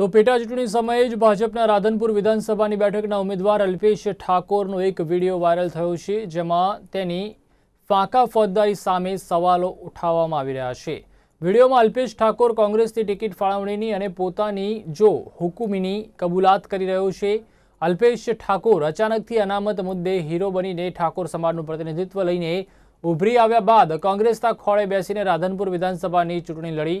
તો પેટા ચૂંટણી સમયે જ ભાજપના રાધનપુર વિધાનસભાની બેઠકના ઉમેદવાર અલ્પેશ ઠાકોરનો એક વિડીયો વાયરલ થયો છે જેમાં તેની ફાંકા ફોજદારી સામે સવાલો ઉઠાવવામાં આવી રહ્યા છે વિડીયોમાં અલ્પેશ ઠાકોર કોંગ્રેસની ટિકિટ ફાળવણીની અને પોતાની જો હુકુમીની કબૂલાત કરી રહ્યો છે અલ્પેશ ઠાકોર અચાનકથી અનામત મુદ્દે હીરો બનીને ઠાકોર સમાજનું પ્રતિનિધિત્વ લઈને ઉભરી આવ્યા બાદ કોંગ્રેસના ખોળે બેસીને રાધનપુર વિધાનસભાની ચૂંટણી લડી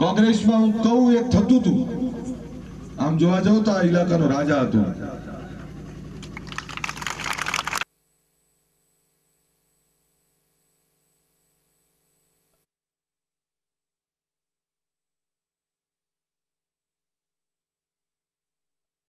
કોંગ્રેસમાં હું કહું એક થતું હતું આમ જોવા જાઉં તો આ ઇલાકાનો રાજા હતો